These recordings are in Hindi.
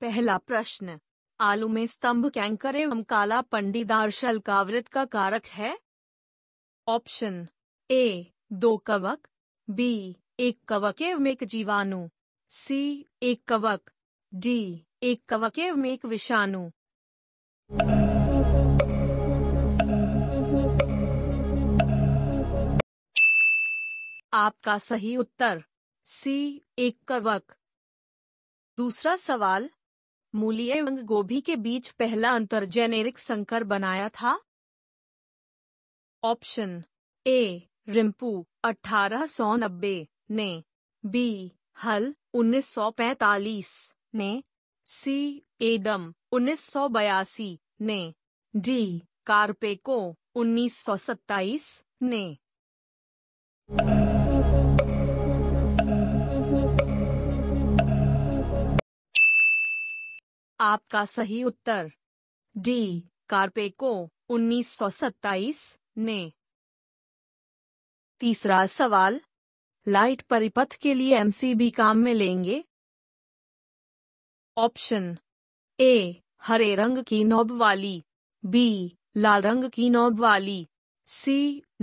पहला प्रश्न आलू में स्तंभ कैंकर एवं काला पंडीदार शल का का कारक है ऑप्शन ए दो कवक बी एक कवक एवं एक जीवाणु सी एक कवक डी एक कवक एवं एक विषाणु आपका सही उत्तर सी एक कवक दूसरा सवाल मूली एवं गोभी के बीच पहला अंतर जेनेरिक संकर बनाया था ऑप्शन ए रिम्पू अठारह सौ नब्बे ने बी हल 1945 ने सी एडम बयासी ने डी कार्पेको 1927 ने आपका सही उत्तर डी कार्पेको उन्नीस ने तीसरा सवाल लाइट परिपथ के लिए एमसीबी काम में लेंगे ऑप्शन ए हरे रंग की नोब वाली बी लाल रंग की नोब वाली सी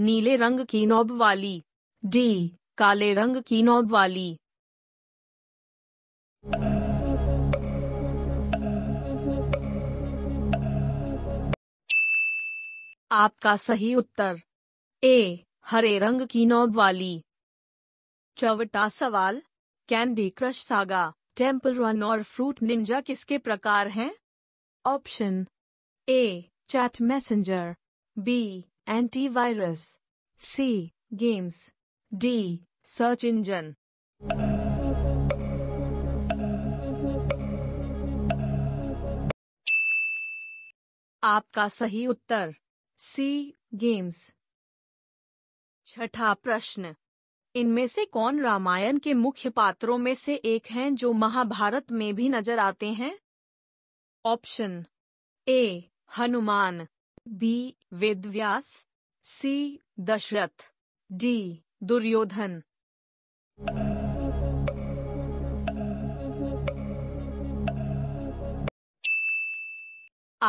नीले रंग की नोब वाली डी काले रंग की नोब वाली आपका सही उत्तर ए हरे रंग की नोब वाली चौवटा सवाल Candy Crush Saga Temple Run और फ्रूट निंजा किसके प्रकार हैं option A chat messenger B antivirus C games D search engine आपका सही उत्तर सी गेम्स छठा प्रश्न इनमें से कौन रामायण के मुख्य पात्रों में से एक हैं जो महाभारत में भी नजर आते हैं option A Hanuman B Vedvyas C Dasharath D Duryodhan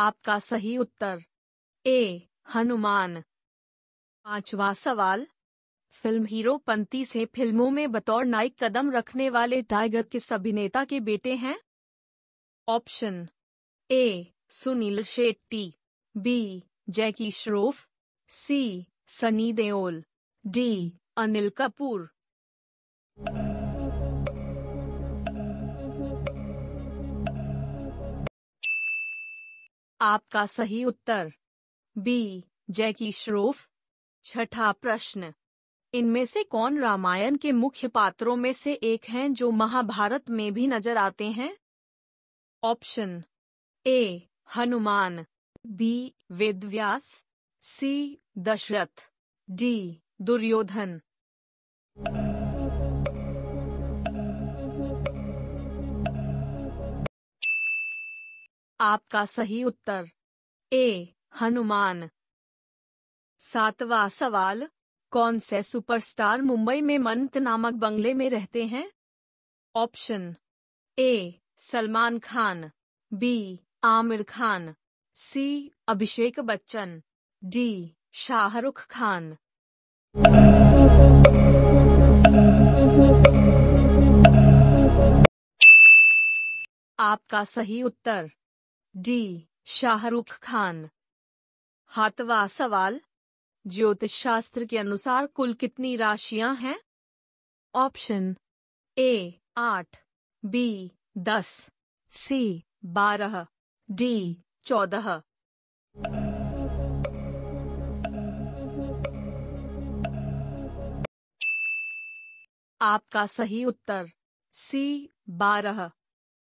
आपका सही उत्तर ए हनुमान पांचवा सवाल फिल्म हीरो पंती से फिल्मों में बतौर नायक कदम रखने वाले टाइगर किस अभिनेता के बेटे हैं option A Sunil Shetty B Jackie Shroff C Sunny Deol D Anil Kapoor आपका सही उत्तर बी जैकी श्रोफ छठा प्रश्न इनमें से कौन रामायण के मुख्य पात्रों में से एक हैं जो महाभारत में भी नजर आते हैं option A Hanuman B Vedvyas C Dasharath D Duryodhan आपका सही उत्तर ए हनुमान सातवां सवाल कौन से सुपरस्टार मुंबई में मंत नामक बंगले में रहते हैं option A Salman Khan B Aamir Khan C Abhishek Bachchan D Shahrukh Khan आपका सही उत्तर डी शाहरुख खान हाथवा सवाल ज्योतिष शास्त्र के अनुसार कुल कितनी राशियां हैं ऑप्शन ए आठ बी दस सी बारह डी चौदह आपका सही उत्तर सी बारह